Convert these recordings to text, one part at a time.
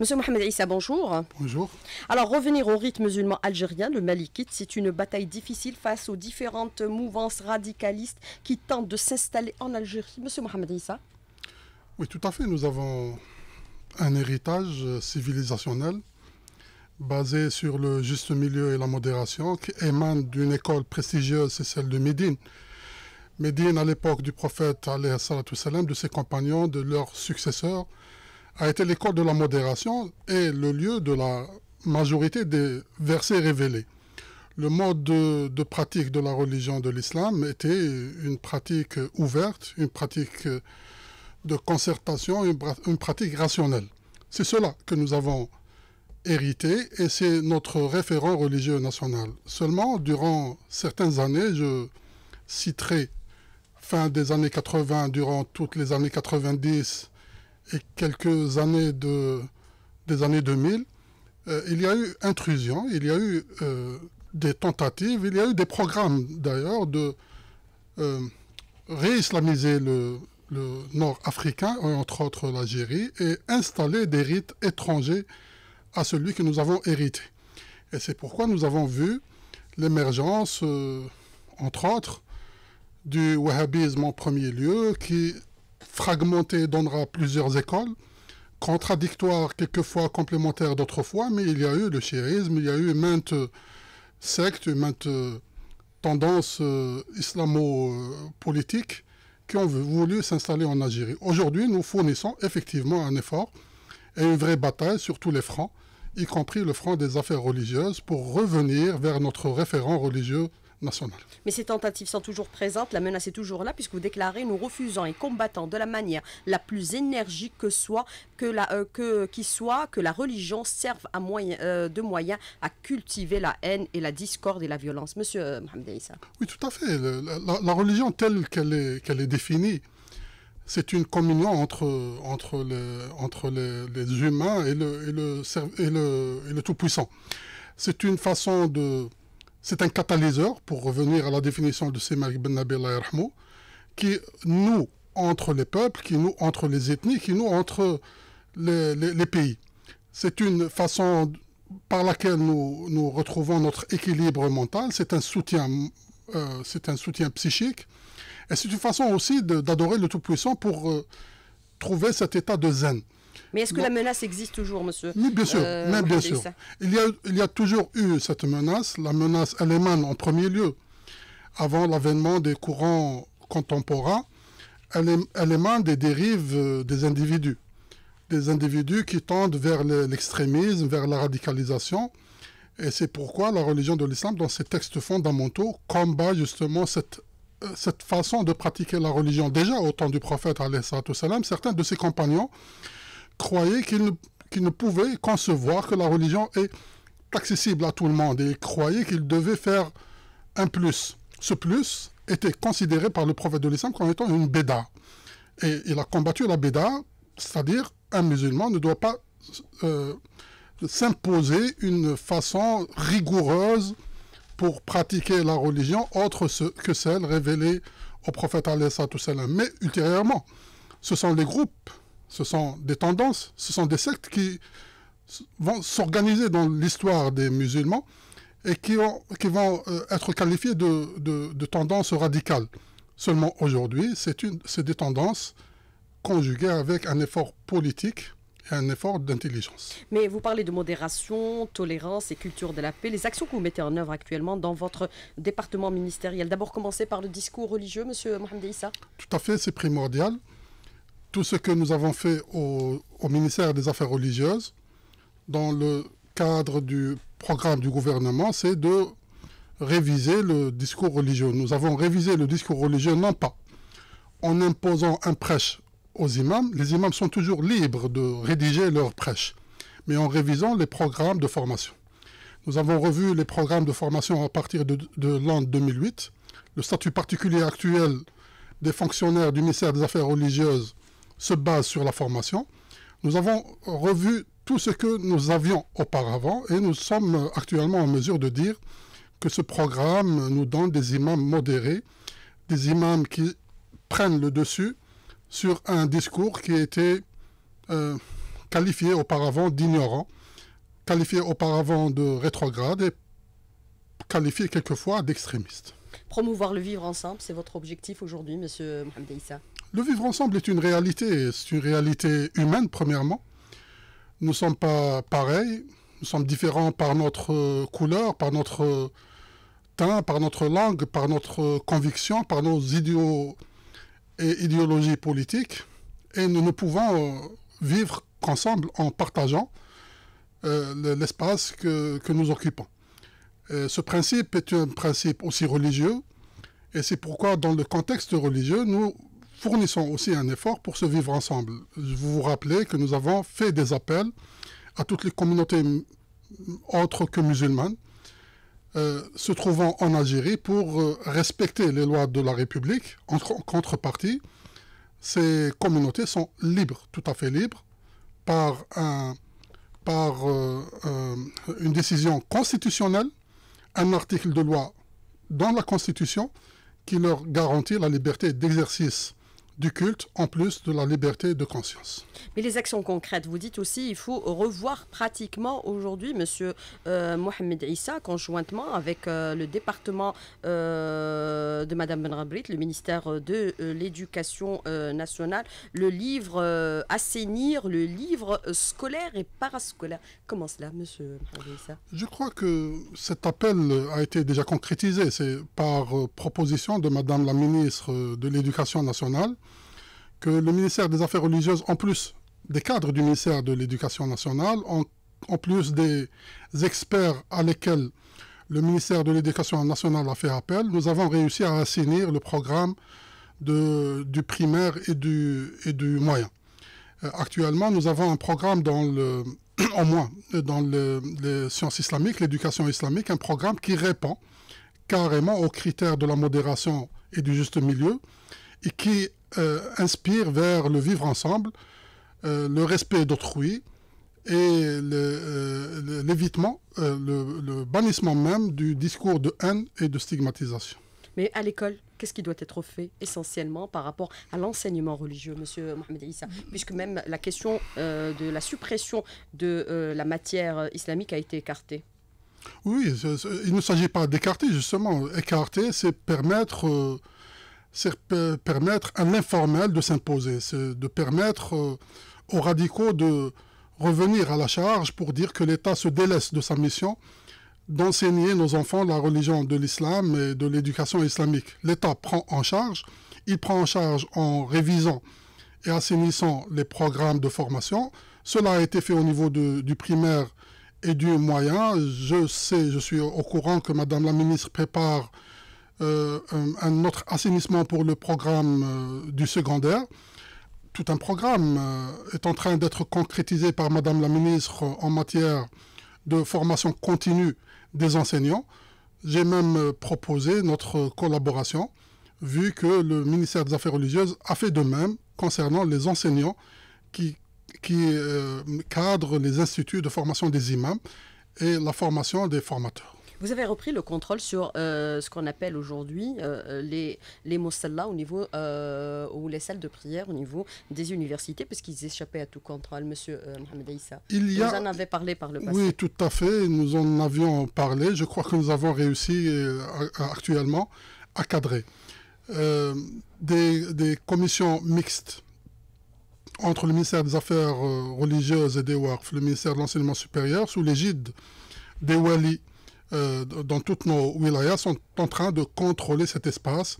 Monsieur Mohamed Issa, bonjour. Bonjour. Alors, revenir au rite musulman algérien, le malikite, c'est une bataille difficile face aux différentes mouvances radicalistes qui tentent de s'installer en Algérie. Monsieur Mohamed Issa Oui, tout à fait. Nous avons un héritage civilisationnel basé sur le juste milieu et la modération qui émane d'une école prestigieuse, c'est celle de Médine. Médine, à l'époque du prophète, de ses compagnons, de leurs successeurs, a été l'école de la modération et le lieu de la majorité des versets révélés. Le mode de, pratique de la religion de l'islam était une pratique ouverte, une pratique de concertation, une pratique rationnelle. C'est cela que nous avons hérité et c'est notre référent religieux national. Seulement, durant certaines années, je citerai fin des années 80, durant toutes les années 90, et quelques années de, des années 2000, euh, il y a eu intrusion, il y a eu euh, des tentatives, il y a eu des programmes d'ailleurs de euh, réislamiser le, le nord africain, entre autres l'Algérie, et installer des rites étrangers à celui que nous avons hérité. Et c'est pourquoi nous avons vu l'émergence, entre autres, du wahhabisme en premier lieu, qui fragmenté donnera plusieurs écoles, contradictoires quelquefois, complémentaires d'autres fois, mais il y a eu le chiisme, il y a eu maintes sectes, maintes tendances euh, islamo-politiques qui ont voulu s'installer en Algérie. Aujourd'hui, nous fournissons effectivement un effort et une vraie bataille sur tous les fronts, y compris le front des affaires religieuses, pour revenir vers notre référent religieux mais ces tentatives sont toujours présentes, la menace est toujours là, puisque vous déclarez nous refusons et combattant de la manière la plus énergique que soit que la euh, que qui soit que la religion serve à moyen euh, de moyen à cultiver la haine et la discorde et la violence, Monsieur euh, Mohamed Issa. Oui, tout à fait. la, religion telle qu'elle est qu'elle est définie c'est une communion entre, entre, les, entre les, humains et le, et le, et le Tout-Puissant. C'est une façon de, c'est un catalyseur, pour revenir à la définition de Semaïk Ben Nabil qui nous entre les peuples, qui nous entre les ethnies, qui nous entre les, pays. C'est une façon par laquelle nous, nous retrouvons notre équilibre mental, c'est un soutien, euh, un soutien psychique, et c'est une façon aussi d'adorer le Tout-Puissant pour euh, trouver cet état de zen. Mais est-ce que la menace existe toujours, monsieur bien sûr. Euh, bien sûr. Il y, a, il y a toujours eu cette menace. La menace, elle émane en premier lieu, avant l'avènement des courants contemporains, elle, émane des dérives euh, des individus. Des individus qui tendent vers l'extrémisme, vers la radicalisation. Et c'est pourquoi la religion de l'islam, dans ses textes fondamentaux, combat justement cette, euh, cette façon de pratiquer la religion. Déjà au temps du prophète, salam, certains de ses compagnons croyaient qu'ils ne, pouvait pouvaient concevoir que la religion est accessible à tout le monde et croyaient qu'ils devaient faire un plus. Ce plus était considéré par le prophète de l'islam comme étant une béda. Et il a combattu la béda, c'est-à-dire un musulman ne doit pas euh, s'imposer une façon rigoureuse pour pratiquer la religion autre que celle révélée au prophète. Mais ultérieurement, ce sont les groupes ce sont des tendances, ce sont des sectes qui vont s'organiser dans l'histoire des musulmans et qui, vont euh, être qualifiées de, tendances radicales. Seulement aujourd'hui, c'est des tendances conjuguées avec un effort politique et un effort d'intelligence. Mais vous parlez de modération, tolérance et culture de la paix. Les actions que vous mettez en œuvre actuellement dans votre département ministériel, d'abord commencer par le discours religieux, Monsieur Mohamed Issa Tout à fait, c'est primordial tout ce que nous avons fait au, ministère des Affaires religieuses, dans le cadre du programme du gouvernement, c'est de réviser le discours religieux. Nous avons révisé le discours religieux, non pas en imposant un prêche aux imams. Les imams sont toujours libres de rédiger leur prêche, mais en révisant les programmes de formation. Nous avons revu les programmes de formation à partir de l'an 2008. Le statut particulier actuel des fonctionnaires du ministère des Affaires religieuses se base sur la formation. Nous avons revu tout ce que nous avions auparavant et nous sommes actuellement en mesure de dire que ce programme nous donne des imams modérés, des imams qui prennent le dessus sur un discours qui était euh, qualifié auparavant d'ignorant, qualifié auparavant de rétrograde et qualifié quelquefois d'extrémiste. Promouvoir le vivre ensemble, c'est votre objectif aujourd'hui, Monsieur Mohamed Issa le vivre ensemble est une réalité, c'est une réalité humaine premièrement. Nous ne sommes pas pareils, nous sommes différents par notre euh, couleur, par notre euh, teint, par notre langue, par notre euh, conviction, par nos idéaux et idéologies politiques. Et nous ne pouvons vivre qu'ensemble en partageant l'espace que, nous occupons. ce principe est un principe aussi religieux, et c'est pourquoi dans le contexte religieux, nous fournissons aussi un effort pour se vivre ensemble. Vous vous rappelez que nous avons fait des appels à toutes les communautés autres que musulmanes euh, se trouvant en Algérie pour euh, respecter les lois de la République. En, contrepartie, ces communautés sont libres, tout à fait libres, par, un, par euh, une décision constitutionnelle, un article de loi dans la Constitution qui leur garantit la liberté d'exercice du culte en plus de la liberté de conscience. Mais les actions concrètes, vous dites aussi, il faut revoir pratiquement aujourd'hui, Monsieur Mohamed Issa, conjointement avec euh, le département euh, de Madame Benrabrit, le ministère de euh, l'Éducation nationale, le livre assainir, le livre scolaire et parascolaire. Comment cela, Monsieur Mohamed Issa Je crois que cet appel a été déjà concrétisé, c'est par proposition de Madame la ministre de l'Éducation nationale que le ministère des Affaires religieuses, en plus des cadres du ministère de l'Éducation nationale, en, plus des experts à lesquels le ministère de l'Éducation nationale a fait appel, nous avons réussi à assainir le programme de, du primaire et du, et du moyen. Euh, actuellement, nous avons un programme dans le, au moins dans les sciences islamiques, l'éducation islamique, un programme qui répond carrément aux critères de la modération et du juste milieu et qui euh, inspire vers le vivre ensemble, euh, le respect d'autrui et euh, l'évitement, le, bannissement même du discours de haine et de stigmatisation. Mais à l'école, qu'est-ce qui doit être fait essentiellement par rapport à l'enseignement religieux, Monsieur Mohamed Issa Puisque même la question de la suppression de la matière islamique a été écartée. Oui, il ne s'agit pas d'écarter, justement. Écarter, c'est permettre c'est permettre à l'informel de s'imposer, c'est de permettre euh, aux radicaux de revenir à la charge pour dire que l'État se délaisse de sa mission d'enseigner nos enfants la religion de l'islam et de l'éducation islamique. L'État prend en charge, il prend en charge en révisant et assainissant les programmes de formation. Cela a été fait au niveau du primaire et du moyen. Je sais, je suis au courant que Madame la ministre prépare euh, un, autre assainissement pour le programme euh, du secondaire. Tout un programme euh, est en train d'être concrétisé par Madame la ministre en matière de formation continue des enseignants. J'ai même proposé notre collaboration, vu que le ministère des Affaires religieuses a fait de même concernant les enseignants qui, cadrent les instituts de formation des imams et la formation des formateurs. Vous avez repris le contrôle sur euh, ce qu'on appelle aujourd'hui euh, euh, les les, les au niveau, ou les salles de prière au niveau des universités, puisqu'ils échappaient à tout contrôle, monsieur Mohamed Issa. Il y Vous en avez parlé par le passé. Oui, tout à fait. Nous en avions parlé. Je crois que nous avons réussi actuellement à cadrer des, des commissions mixtes entre le ministère des Affaires religieuses et des WARF, le ministère de l'Enseignement supérieur, sous l'égide des Wali euh, dans toutes nos wilayas sont en train de contrôler cet espace,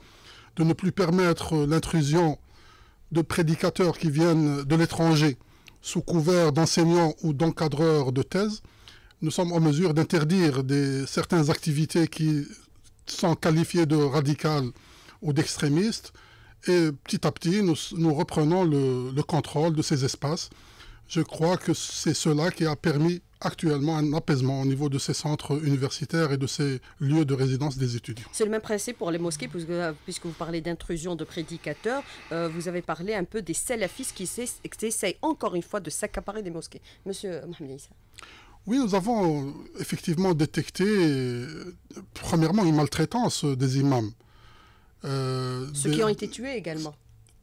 de ne plus permettre euh, l'intrusion de prédicateurs qui viennent de l'étranger sous couvert d'enseignants ou d'encadreurs de thèse. Nous sommes en mesure d'interdire certaines activités qui sont qualifiées de radicales ou d'extrémistes. Et petit à petit, nous, reprenons le contrôle de ces espaces. Je crois que c'est cela qui a permis actuellement un apaisement au niveau de ces centres universitaires et de ces lieux de résidence des étudiants. C'est le même principe pour les mosquées, puisque, vous parlez d'intrusion de prédicateurs, euh, vous avez parlé un peu des salafistes qui, essaient essayent encore une fois de s'accaparer des mosquées. Monsieur Mohamed Issa. Oui, nous avons euh, effectivement détecté, euh, premièrement, une maltraitance des imams. Ceux qui ont été tués également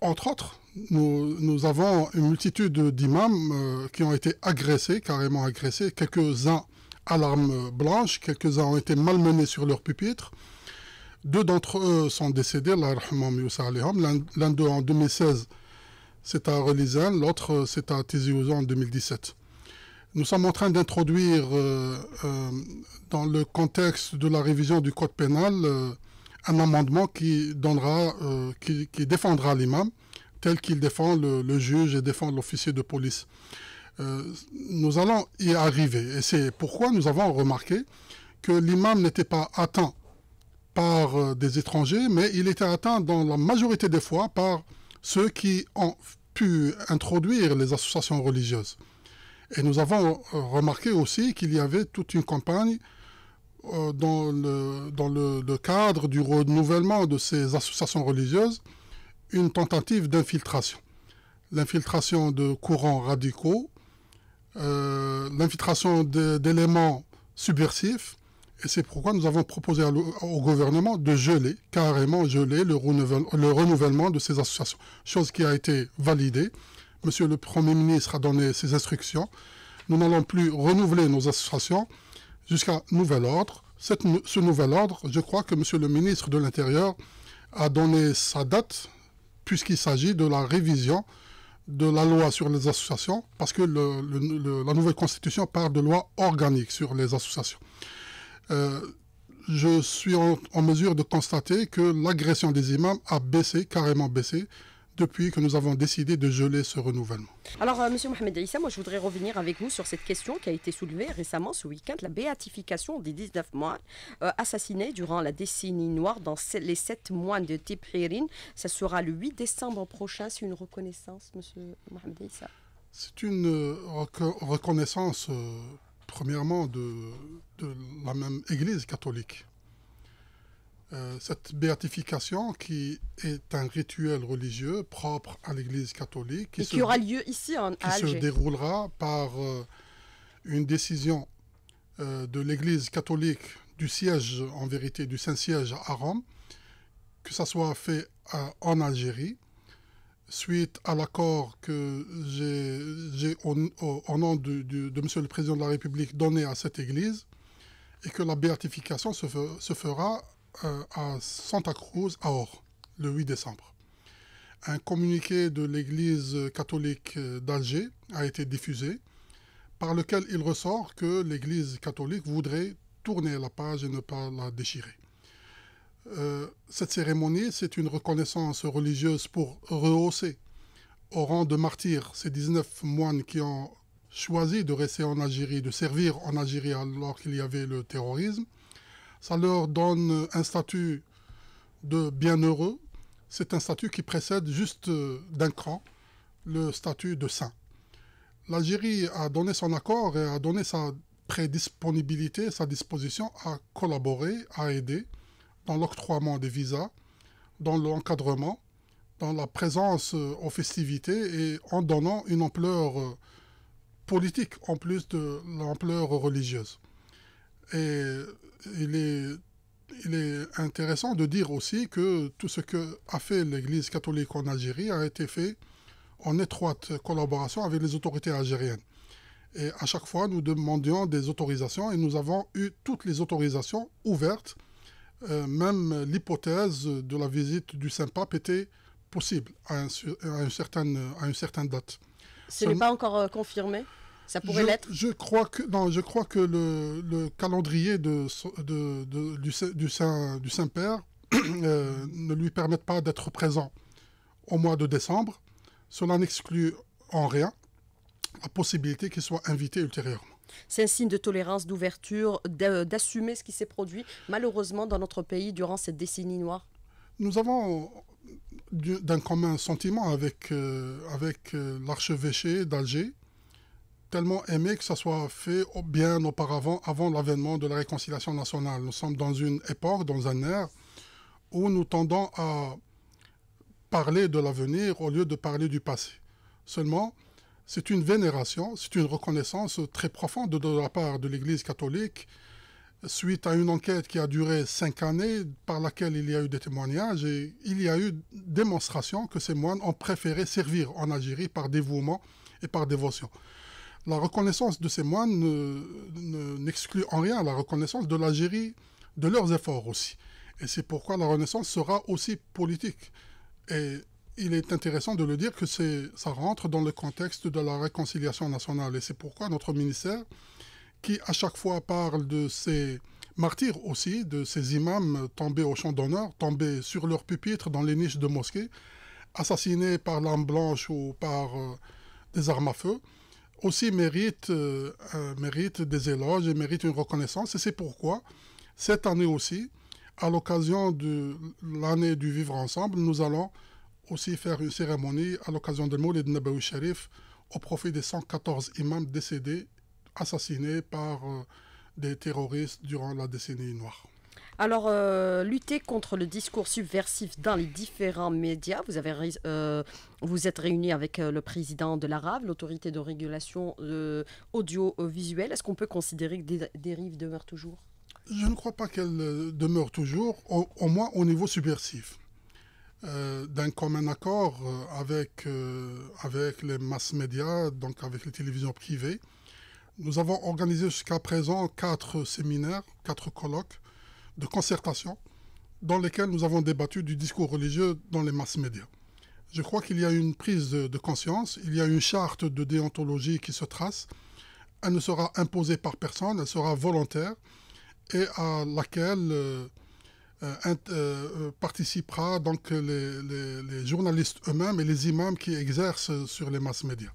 entre autres, nous, avons une multitude d'imams euh, qui ont été agressés, carrément agressés, quelques-uns à l'arme blanche, quelques-uns ont été malmenés sur leur pupitre. Deux d'entre eux sont décédés, l'un d'eux en 2016, c'est à Relizan, l'autre c'est à Tiziouza en 2017. Nous sommes en train d'introduire euh, euh, dans le contexte de la révision du code pénal un amendement qui donnera, euh, qui, défendra l'imam tel qu'il défend le, juge et défend l'officier de police. Euh, nous allons y arriver. Et c'est pourquoi nous avons remarqué que l'imam n'était pas atteint par euh, des étrangers, mais il était atteint dans la majorité des fois par ceux qui ont pu introduire les associations religieuses. Et nous avons remarqué aussi qu'il y avait toute une campagne euh, dans, le, cadre du renouvellement de ces associations religieuses, une tentative d'infiltration. L'infiltration de courants radicaux, euh, l'infiltration d'éléments subversifs, et c'est pourquoi nous avons proposé au gouvernement de geler, carrément geler le, renouvellement de ces associations. Chose qui a été validée. Monsieur le Premier ministre a donné ses instructions. Nous n'allons plus renouveler nos associations jusqu'à nouvel ordre. ce nouvel ordre, je crois que M. le ministre de l'Intérieur a donné sa date, puisqu'il s'agit de la révision de la loi sur les associations, parce que la nouvelle constitution parle de loi organique sur les associations. Euh, je suis en, mesure de constater que l'agression des imams a baissé, carrément baissé, depuis que nous avons décidé de geler ce renouvellement. Alors, M. Euh, Monsieur Mohamed Issa, moi je voudrais revenir avec vous sur cette question qui a été soulevée récemment ce week-end, la béatification des 19 moines euh, assassinés durant la décennie noire dans les 7 moines de Tipririne. Ça sera le 8 décembre prochain. C'est une reconnaissance, Monsieur Mohamed Issa C'est une euh, reconnaissance, premièrement, de la même Église catholique euh, cette béatification qui est un rituel religieux propre à l'Église catholique. Qui, Et se, qui aura lieu ici en qui se déroulera par euh, une décision euh, de l'Église catholique, du siège en vérité, du Saint-Siège à Rome, que ça soit fait en Algérie, suite à l'accord que j'ai au, nom de, de, Monsieur le Président de la République donné à cette Église, et que la béatification se, se fera euh, à Santa Cruz, à Or, le 8 décembre. Un communiqué de l'Église catholique d'Alger a été diffusé, par lequel il ressort que l'Église catholique voudrait tourner la page et ne pas la déchirer. Euh, cette cérémonie, c'est une reconnaissance religieuse pour rehausser au rang de martyrs ces 19 moines qui ont choisi de rester en Algérie, de servir en Algérie alors qu'il y avait le terrorisme, ça leur donne un statut de bienheureux. C'est un statut qui précède juste euh, d'un cran le statut de saint. L'Algérie a donné son accord et a donné sa prédisponibilité, sa disposition à collaborer, à aider dans l'octroiement des visas, dans l'encadrement, dans la présence euh, aux festivités et en donnant une ampleur euh, politique en plus de l'ampleur religieuse. Et il est, intéressant de dire aussi que tout ce que a fait l'Église catholique en Algérie a été fait en étroite collaboration avec les autorités algériennes. Et à chaque fois, nous demandions des autorisations et nous avons eu toutes les autorisations ouvertes. Euh, même l'hypothèse de la visite du Saint-Pape était possible à, une certaine, à une certaine date. Ce n'est pas encore euh, confirmé je crois que, non, je crois que le, calendrier du, Saint-Père euh, ne lui permet pas d'être présent au mois de décembre. Cela n'exclut en rien la possibilité qu'il soit invité ultérieurement. C'est un signe de tolérance, d'ouverture, d'assumer ce qui s'est produit, malheureusement, dans notre pays durant cette décennie noire Nous avons d'un commun sentiment avec euh, euh, l'archevêché d'Alger, tellement aimé que ça soit fait bien auparavant, avant l'avènement de la réconciliation nationale. Nous sommes dans une époque, dans un air où nous tendons à parler de l'avenir au lieu de parler du passé. Seulement, c'est une vénération, c'est une reconnaissance très profonde de la part de l'Église catholique suite à une enquête qui a duré cinq années, par laquelle il y a eu des témoignages, et il y a eu démonstration que ces moines ont préféré servir en Algérie par dévouement et par dévotion la reconnaissance de ces moines n'exclut en rien la reconnaissance de l'Algérie, de leurs efforts aussi. Et c'est pourquoi la Renaissance sera aussi politique. Et il est intéressant de le dire que ça rentre dans le contexte de la réconciliation nationale. Et c'est pourquoi notre ministère, qui à chaque fois parle de ces martyrs aussi, de ces imams tombés au champ d'honneur, tombés sur leurs pupitres dans les niches de mosquées, assassinés par l'âme blanche ou par euh, des armes à feu, aussi mérite, euh, euh, mérite des éloges et mérite une reconnaissance. Et c'est pourquoi, cette année aussi, à l'occasion de l'année du vivre ensemble, nous allons aussi faire une cérémonie à l'occasion de Moulid Nabawi Sharif au profit des 114 imams décédés, assassinés par euh, des terroristes durant la décennie noire. Alors, euh, lutter contre le discours subversif dans les différents médias. Vous, avez, euh, vous êtes réunis avec euh, le président de l'ARAV, l'autorité de régulation audiovisuelle. Est-ce qu'on peut considérer que des dérives demeurent toujours Je ne crois pas qu'elles demeurent toujours, au, moins au niveau subversif. d'un commun accord avec, avec les masses médias, donc avec les télévisions privées. Nous avons organisé jusqu'à présent quatre séminaires, quatre colloques de concertation dans lesquelles nous avons débattu du discours religieux dans les masses médias. Je crois qu'il y a une prise de conscience, il y a une charte de déontologie qui se trace. Elle ne sera imposée par personne, elle sera volontaire et à laquelle euh, euh, euh, euh participera donc les, journalistes eux-mêmes et les imams qui exercent sur les masses médias.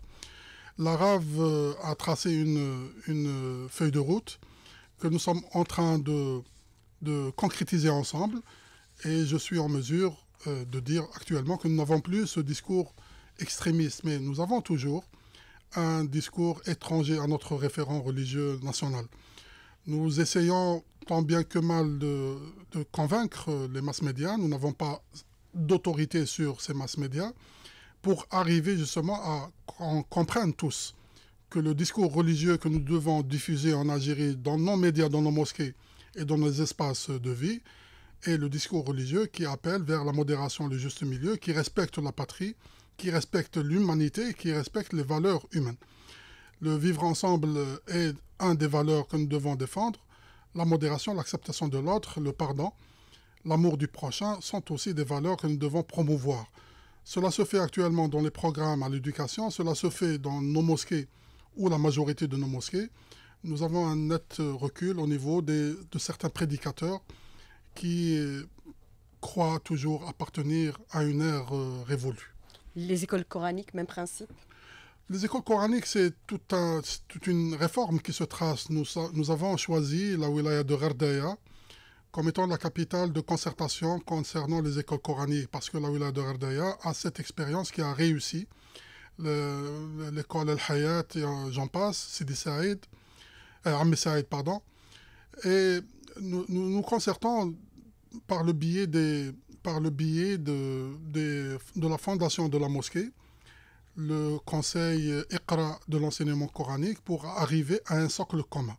L'Arabe a tracé une, une feuille de route que nous sommes en train de, de concrétiser ensemble. Et je suis en mesure euh, de dire actuellement que nous n'avons plus ce discours extrémiste, mais nous avons toujours un discours étranger à notre référent religieux national. Nous essayons tant bien que mal de, convaincre les masses médias. Nous n'avons pas d'autorité sur ces masses médias pour arriver justement à qu'on comprenne tous que le discours religieux que nous devons diffuser en Algérie, dans nos médias, dans nos mosquées, et dans les espaces de vie, et le discours religieux qui appelle vers la modération, le juste milieu, qui respecte la patrie, qui respecte l'humanité, qui respecte les valeurs humaines. Le vivre ensemble est un des valeurs que nous devons défendre. La modération, l'acceptation de l'autre, le pardon, l'amour du prochain sont aussi des valeurs que nous devons promouvoir. Cela se fait actuellement dans les programmes à l'éducation, cela se fait dans nos mosquées ou la majorité de nos mosquées nous avons un net euh, recul au niveau de certains prédicateurs qui euh, croient toujours appartenir à une ère euh, révolue. Les écoles coraniques, même principe les écoles coraniques, c'est tout toute une réforme qui se trace. Nous, nous avons choisi la wilaya de Gardaya comme étant la capitale de concertation concernant les écoles coraniques, parce que la wilaya de Gardaya a cette expérience qui a réussi. L'école Al-Hayat, j'en passe, Sidi Saïd, euh, pardon. Et nous, nous, concertons par le biais par le billet de, la fondation de la mosquée, le conseil Iqra de l'enseignement coranique pour arriver à un socle commun.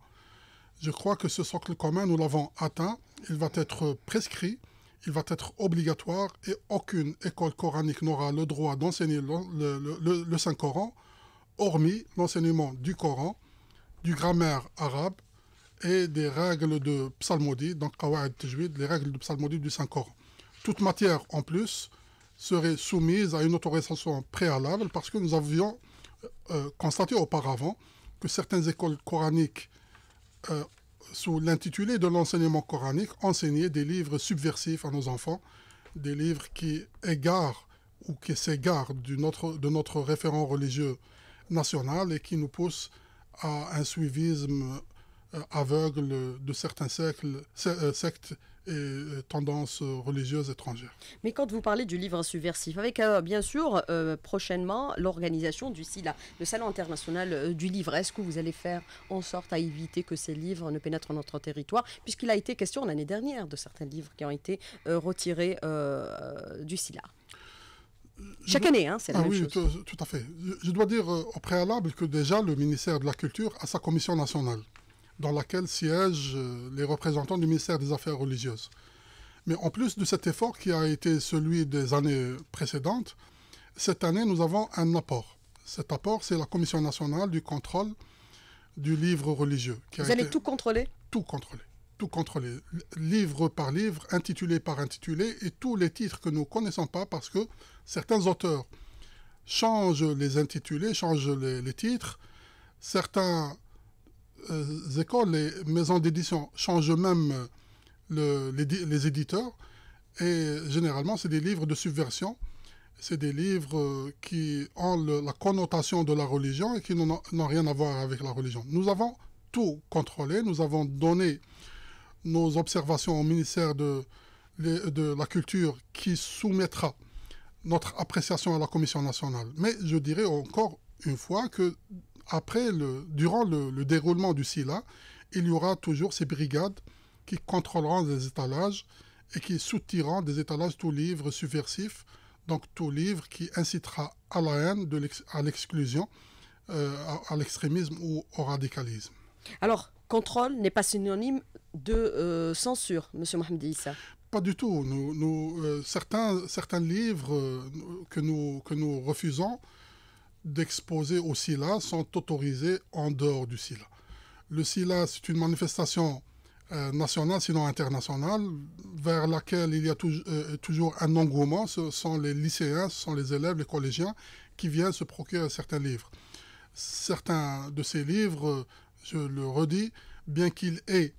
Je crois que ce socle commun, nous l'avons atteint, il va être prescrit, il va être obligatoire et aucune école coranique n'aura le droit d'enseigner le, le Saint-Coran, hormis l'enseignement du Coran du grammaire arabe et des règles de psalmodie, donc et Tajwid, les règles de psalmodie du Saint-Coran. Toute matière en plus serait soumise à une autorisation préalable parce que nous avions euh, euh, constaté auparavant que certaines écoles coraniques, euh, sous l'intitulé de l'enseignement coranique, enseignaient des livres subversifs à nos enfants, des livres qui égarent ou qui s'égarent de notre référent religieux national et qui nous poussent à un suivisme euh, aveugle de certains euh, sectes et euh, tendances religieuses étrangères. Mais quand vous parlez du livre subversif, avec bien sûr prochainement l'organisation du SILA, le Salon international du livre, est-ce que vous allez faire en sorte à éviter que ces livres ne pénètrent notre territoire, puisqu'il a été question l'année dernière de certains livres qui ont été retirés du SILA chaque année, hein, c'est la ah oui, Tout, à fait. Je, dois dire euh, au préalable que déjà le ministère de la Culture a sa commission nationale, dans laquelle siègent euh, les représentants du ministère des Affaires religieuses. Mais en plus de cet effort qui a été celui des années précédentes, cette année nous avons un apport. Cet apport, c'est la commission nationale du contrôle du livre religieux. Vous allez tout contrôler Tout contrôler tout contrôler, livre par livre, intitulé par intitulé, et tous les titres que nous connaissons pas parce que certains auteurs changent les intitulés, changent les, titres. Certains euh, écoles, les maisons d'édition changent même les, éditeurs. Et généralement, c'est des livres de subversion. C'est des livres euh, qui ont la connotation de la religion et qui n'ont rien à voir avec la religion. Nous avons tout contrôlé, nous avons donné nos observations au ministère de, de la Culture qui soumettra notre appréciation à la Commission nationale. Mais je dirais encore une fois que après le, durant le, déroulement du SILA, il y aura toujours ces brigades qui contrôleront les étalages et qui soutiront des étalages tout livre subversif, donc tout livre qui incitera à la haine, à l'exclusion, euh, à l'extrémisme ou au radicalisme. Alors, contrôle n'est pas synonyme de euh, censure, M. Mohamed Issa Pas du tout. Nous, euh, certains, certains livres euh, que, nous, que nous refusons d'exposer au SILA sont autorisés en dehors du SILA. Le SILA, c'est une manifestation nationale, sinon internationale, vers laquelle il y a toujours un engouement. Ce sont les lycéens, ce sont les élèves, les collégiens qui viennent se procurer certains livres. Certains de ces livres, je le redis, bien qu'il ait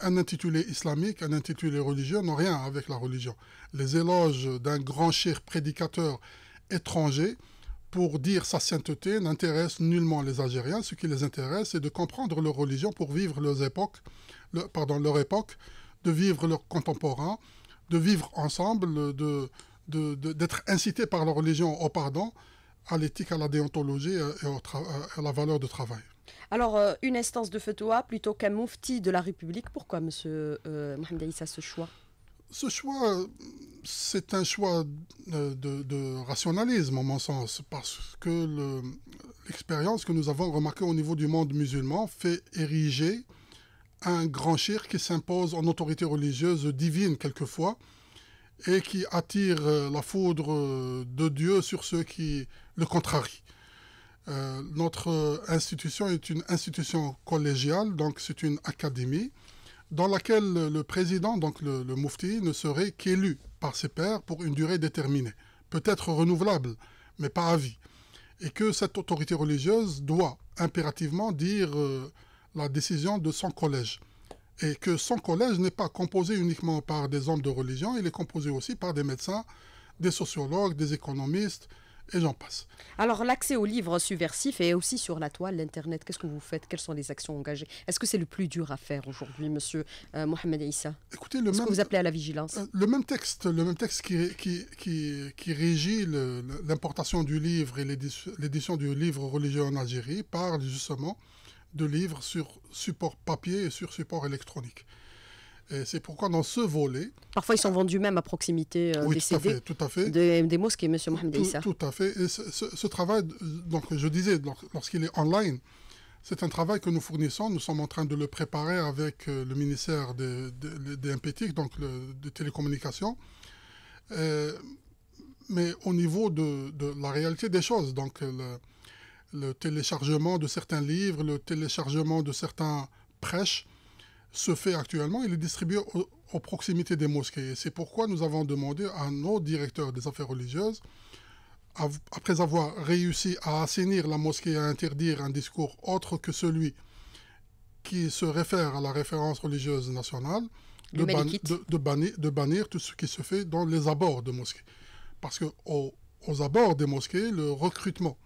un intitulé islamique, un intitulé religieux n'ont rien avec la religion. Les éloges d'un grand cher prédicateur étranger pour dire sa sainteté n'intéressent nullement les Algériens. Ce qui les intéresse, c'est de comprendre leur religion pour vivre leurs époques, pardon, leur époque, de vivre leurs contemporains, de vivre ensemble, de, d'être incités par leur religion au pardon, à l'éthique, à la déontologie et, à la valeur de travail. Alors, euh, une instance de fatwa plutôt qu'un moufti de la République, pourquoi, M. Euh, Mohamed Aïssa, ce choix Ce choix, c'est un choix de, rationalisme, en mon sens, parce que l'expérience que nous avons remarquée au niveau du monde musulman fait ériger un grand chir qui s'impose en autorité religieuse divine quelquefois et qui attire euh, la foudre de Dieu sur ceux qui le contrarient. Euh, notre institution est une institution collégiale, donc c'est une académie, dans laquelle le président, donc le, mufti, ne serait qu'élu par ses pairs pour une durée déterminée, peut-être renouvelable, mais pas à vie. Et que cette autorité religieuse doit impérativement dire euh, la décision de son collège. Et que son collège n'est pas composé uniquement par des hommes de religion, il est composé aussi par des médecins, des sociologues, des économistes, et j'en passe. Alors l'accès aux livres subversifs et aussi sur la toile, l'Internet, qu'est-ce que vous faites Quelles sont les actions engagées Est-ce que c'est le plus dur à faire aujourd'hui, monsieur euh, Mohamed Issa Écoutez, le même, que vous appelez à la vigilance euh, Le même texte, le même texte qui, qui, qui régit l'importation du livre et l'édition du livre religieux en Algérie parle justement de livres sur support papier et sur support électronique c'est pourquoi dans ce volet... Parfois, ils sont vendus même à proximité euh, des tout Des, mosquées, M. Mohamed Issa. Tout, à fait. Et ce, travail, euh, donc, je disais, lorsqu'il est online, c'est un travail que nous fournissons. Nous sommes en train de le préparer avec euh, le ministère des, des, donc le, des télécommunications. mais au niveau de, la réalité des choses, donc le, téléchargement de certains livres, le téléchargement de certains prêches, se fait actuellement, il est distribué aux, proximités des mosquées. C'est pourquoi nous avons demandé à nos directeurs des affaires religieuses, après avoir réussi à assainir la mosquée à interdire un discours autre que celui qui se réfère à la référence religieuse nationale, de, bannir, tout ce qui se fait dans les abords de mosquées. Parce que aux, abords des mosquées, le recrutement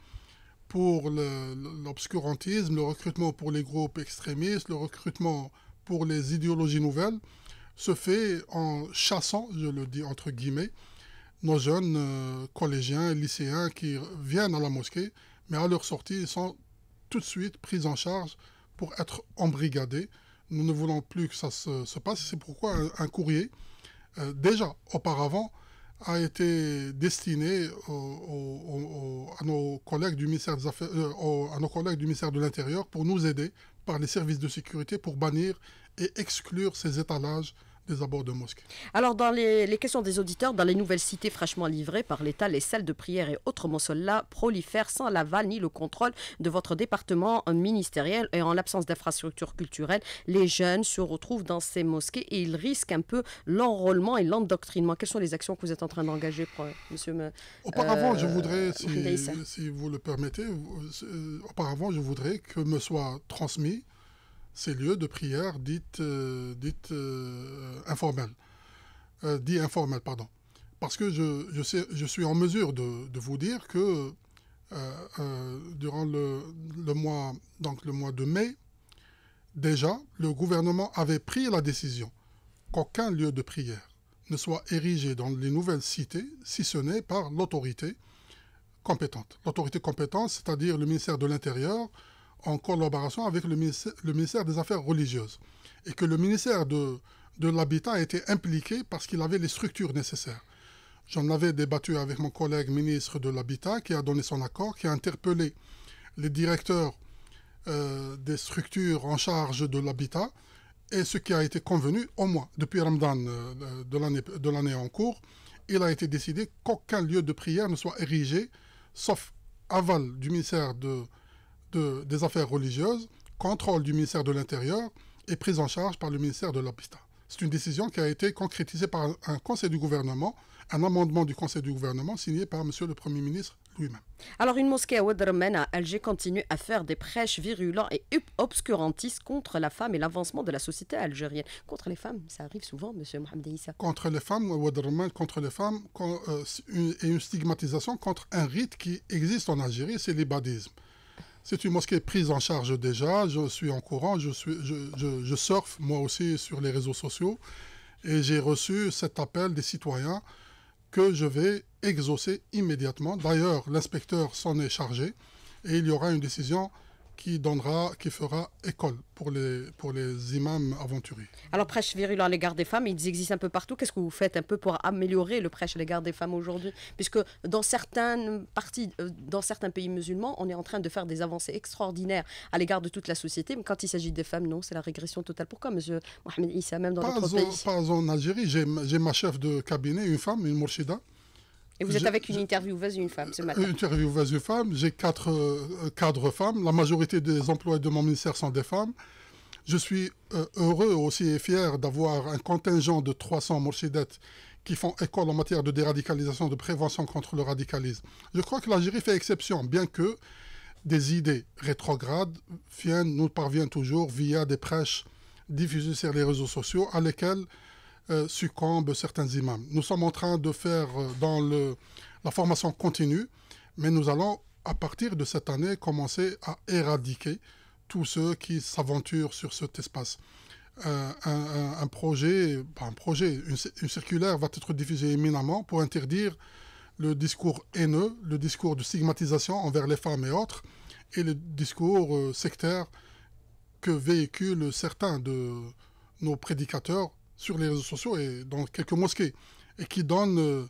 pour l'obscurantisme, le recrutement pour les groupes extrémistes, le recrutement pour les idéologies nouvelles se fait en chassant, je le dis entre guillemets, nos jeunes collégiens euh, collégiens, lycéens qui viennent à la mosquée, mais à leur sortie, ils sont tout de suite pris en charge pour être embrigadés. Nous ne voulons plus que ça se, passe. C'est pourquoi un, courrier, euh, déjà auparavant, a été destiné nos collègues du ministère euh, à nos collègues du ministère de l'Intérieur pour nous aider par les services de sécurité pour bannir et exclure ces étalages abords de mosquées. Alors, dans les, questions des auditeurs, dans les nouvelles cités fraîchement livrées par l'État, les salles de prière et autres mosquées prolifèrent sans l'aval ni le contrôle de votre département ministériel. Et en l'absence d'infrastructures culturelles, les jeunes se retrouvent dans ces mosquées et ils risquent un peu l'enrôlement et l'endoctrinement. Quelles sont les actions que vous êtes en train d'engager, euh, monsieur euh, Auparavant, je euh, voudrais, si, vous le permettez, euh, auparavant, je voudrais que me soit transmis ces lieux de prière dites, euh, euh, euh, dits informels, pardon. Parce que je, suis en mesure de, vous dire que durant le, mois, donc le mois de mai, déjà, le gouvernement avait pris la décision qu'aucun lieu de prière ne soit érigé dans les nouvelles cités, si ce n'est par l'autorité compétente. L'autorité compétente, c'est-à-dire le ministère de l'Intérieur, en collaboration avec le ministère, le ministère, des Affaires religieuses. Et que le ministère de, de l'Habitat était été impliqué parce qu'il avait les structures nécessaires. J'en avais débattu avec mon collègue ministre de l'Habitat qui a donné son accord, qui a interpellé les directeurs euh, des structures en charge de l'habitat et ce qui a été convenu au moins depuis Ramadan euh, l'année de l'année en cours. Il a été décidé qu'aucun lieu de prière ne soit érigé, sauf aval du ministère de des Affaires religieuses, contrôle du ministère de l'Intérieur et prise en charge par le ministère de l'Opista. C'est une décision qui a été concrétisée par un conseil du gouvernement, un amendement du conseil du gouvernement signé par M. le Premier ministre lui-même. Alors, une mosquée à Ouadremen, à Alger, continue à faire des prêches virulents et obscurantistes contre la femme et l'avancement de la société algérienne. Contre les femmes, ça arrive souvent, M. Mohamed Issa. Contre les femmes, Ouadremen, contre les femmes, euh, et une stigmatisation contre un rite qui existe en Algérie, c'est l'ibadisme. C'est une mosquée prise en charge déjà. Je suis en courant, je, surfe moi aussi sur les réseaux sociaux et j'ai reçu cet appel des citoyens que je vais exaucer immédiatement. D'ailleurs, l'inspecteur s'en est chargé et il y aura une décision qui donnera, qui fera école pour les, pour les imams aventuriers. Alors, prêche virulent à l'égard des femmes, ils existent un peu partout. Qu'est-ce que vous faites un peu pour améliorer le prêche à l'égard des femmes aujourd'hui Puisque dans certaines parties, euh, dans certains pays musulmans, on est en train de faire des avancées extraordinaires à l'égard de toute la société. Mais quand il s'agit des femmes, non, c'est la régression totale. Pourquoi, monsieur Mohamed Issa, même dans notre pays Pas en Algérie, j'ai ma chef de cabinet, une femme, une murshida, et vous êtes avec une intervieweuse une femme ce matin Une euh, intervieweuse une femme. J'ai quatre euh, euh, cadres femmes. La majorité des employés de mon ministère sont des femmes. Je suis heureux aussi et fier d'avoir un contingent de 300 morchidettes qui font école en matière de déradicalisation, de prévention contre le radicalisme. Je crois que l'Algérie fait exception, bien que des idées rétrogrades viennent, nous parviennent toujours via des prêches diffusées sur les réseaux sociaux à lesquelles euh, succombent certains imams. Nous sommes en train de faire euh, dans le, la formation continue, mais nous allons, à partir de cette année, commencer à éradiquer tous ceux qui s'aventurent sur cet espace. Euh, un, projet, un projet, une, une, circulaire va être diffusée éminemment pour interdire le discours haineux, le discours de stigmatisation envers les femmes et autres, et le discours sectaire que véhiculent certains de nos prédicateurs sur les réseaux sociaux et dans quelques mosquées, et qui donnent, euh,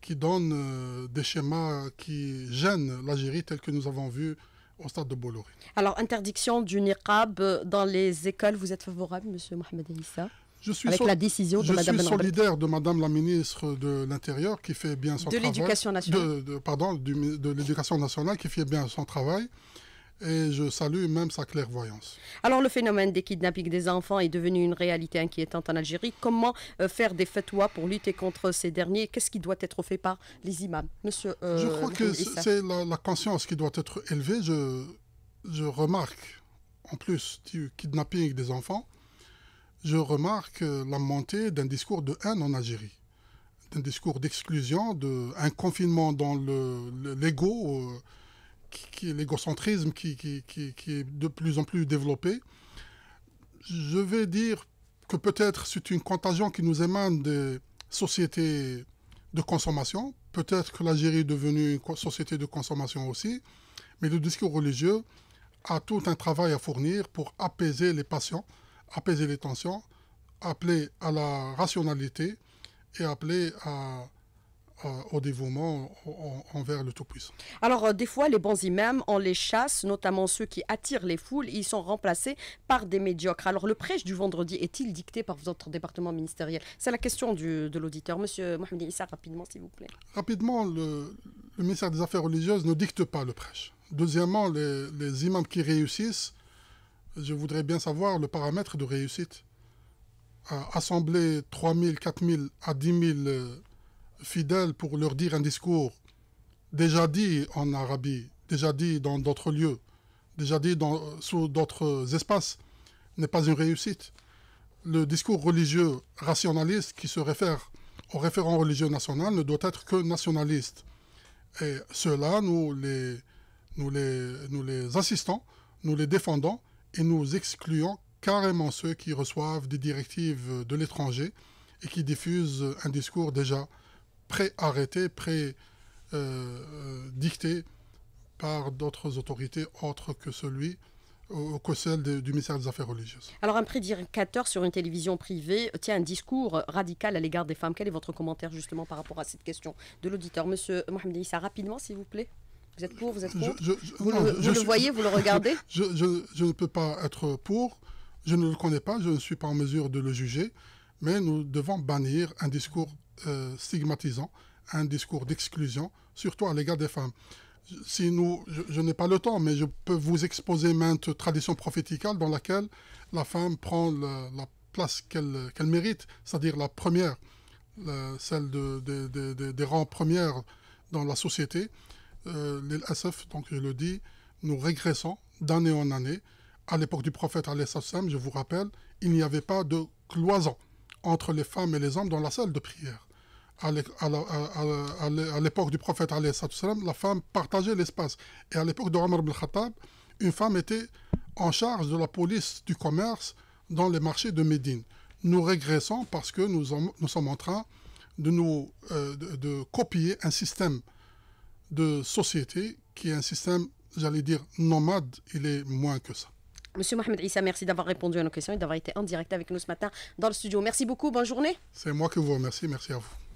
qui donne euh, des schémas qui gênent l'Algérie tel que nous avons vu au stade de Bolloré. Alors, interdiction du niqab dans les écoles, vous êtes favorable, Monsieur Mohamed Elissa je suis, Avec la décision de Madame solidaire de Madame la ministre de l'Intérieur qui fait bien son travail. De l'éducation nationale. De, pardon, de l'éducation nationale qui fait bien son travail et je salue même sa clairvoyance. Alors le phénomène des kidnappings des enfants est devenu une réalité inquiétante en Algérie. Comment euh, faire des fatwas pour lutter contre ces derniers Qu'est-ce qui doit être fait par les imams Monsieur, euh, Je crois que c'est la, conscience qui doit être élevée. Je, je remarque, en plus du kidnapping des enfants, je remarque euh, la montée d'un discours de haine en Algérie d'un discours d'exclusion, de, un confinement dans l'ego. Le, qui, l'égocentrisme qui, qui, qui, qui, est de plus en plus développé. Je vais dire que peut-être c'est une contagion qui nous émane des sociétés de consommation. Peut-être que l'Algérie est devenue une société de consommation aussi. Mais le discours religieux a tout un travail à fournir pour apaiser les passions, apaiser les tensions, appeler à la rationalité et appeler à euh, au dévouement envers le Tout-Puissant. Alors, euh, des fois, les bons imams, on les chasse, notamment ceux qui attirent les foules, ils sont remplacés par des médiocres. Alors, le prêche du vendredi est-il dicté par votre département ministériel C'est la question de l'auditeur. Monsieur Mohamed Issa, rapidement, s'il vous plaît. Rapidement, le, ministère des Affaires religieuses ne dicte pas le prêche. Deuxièmement, les, imams qui réussissent, je voudrais bien savoir le paramètre de réussite. à assembler 3 000, 4 000 à 10 000 fidèles pour leur dire un discours déjà dit en Arabie, déjà dit dans d'autres lieux, déjà dit dans, sous d'autres espaces, n'est pas une réussite. Le discours religieux rationaliste qui se réfère au référent religieux national ne doit être que nationaliste. Et cela, nous les, nous les, nous les assistons, nous les défendons et nous excluons carrément ceux qui reçoivent des directives de l'étranger et qui diffusent un discours déjà pré-arrêté, pré-dicté euh, euh, par d'autres autorités autres que celui que celle du ministère des Affaires religieuses. Alors un prédicateur sur une télévision privée tient un discours radical à l'égard des femmes. Quel est votre commentaire justement par rapport à cette question de l'auditeur Monsieur Mohamed Issa, rapidement s'il vous plaît. Vous êtes pour, vous êtes contre je, Vous, le, vous le regardez je, je, ne peux pas être pour, je ne le connais pas, je ne suis pas en mesure de le juger, mais nous devons bannir un discours euh, stigmatisant, un discours d'exclusion, surtout à l'égard des femmes. Si nous, je, n'ai pas le temps, mais je peux vous exposer maintes traditions prophétiques dans laquelle la femme prend la place qu'elle mérite, c'est-à-dire la première, celle de, des rangs premières dans la société. Euh, donc je le dis, nous régressons d'année en année. À l'époque du prophète, je vous rappelle, il n'y avait pas de cloison entre les femmes et les hommes dans la salle de prière à l'époque du prophète, la femme partageait l'espace. Et à l'époque de Omar ibn Khattab, une femme était en charge de la police du commerce dans les marchés de Médine. Nous régressons parce que nous, nous sommes en train de, nous, euh, de, copier un système de société qui est un système, j'allais dire, nomade. Il est moins que ça. Monsieur Mohamed Issa, merci d'avoir répondu à nos questions et d'avoir été en direct avec nous ce matin dans le studio. Merci beaucoup, bonne journée. C'est moi qui vous remercie, merci à vous.